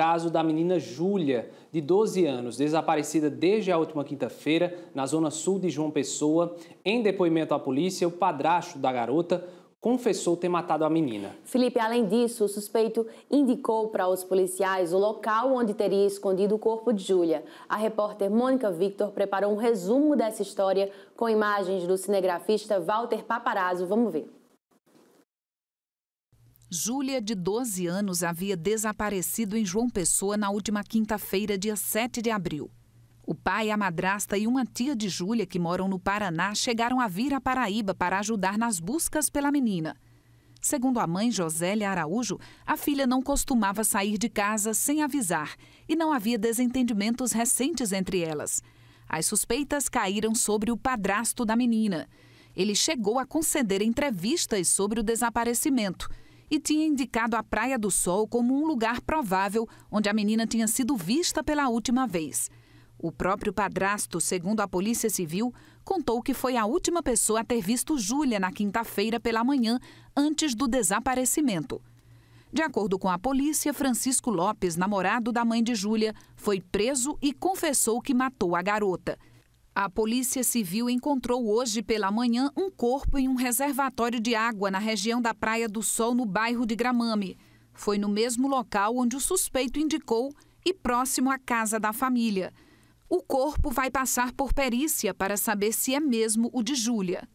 caso da menina Júlia, de 12 anos, desaparecida desde a última quinta-feira na zona sul de João Pessoa. Em depoimento à polícia, o padrasto da garota confessou ter matado a menina. Felipe, além disso, o suspeito indicou para os policiais o local onde teria escondido o corpo de Júlia. A repórter Mônica Victor preparou um resumo dessa história com imagens do cinegrafista Walter Paparazzo. Vamos ver. Júlia, de 12 anos, havia desaparecido em João Pessoa na última quinta-feira, dia 7 de abril. O pai, a madrasta e uma tia de Júlia, que moram no Paraná, chegaram a vir à Paraíba para ajudar nas buscas pela menina. Segundo a mãe, Josélia Araújo, a filha não costumava sair de casa sem avisar e não havia desentendimentos recentes entre elas. As suspeitas caíram sobre o padrasto da menina. Ele chegou a conceder entrevistas sobre o desaparecimento e tinha indicado a Praia do Sol como um lugar provável onde a menina tinha sido vista pela última vez. O próprio padrasto, segundo a Polícia Civil, contou que foi a última pessoa a ter visto Júlia na quinta-feira pela manhã, antes do desaparecimento. De acordo com a polícia, Francisco Lopes, namorado da mãe de Júlia, foi preso e confessou que matou a garota. A Polícia Civil encontrou hoje pela manhã um corpo em um reservatório de água na região da Praia do Sol, no bairro de Gramame. Foi no mesmo local onde o suspeito indicou e próximo à casa da família. O corpo vai passar por perícia para saber se é mesmo o de Júlia.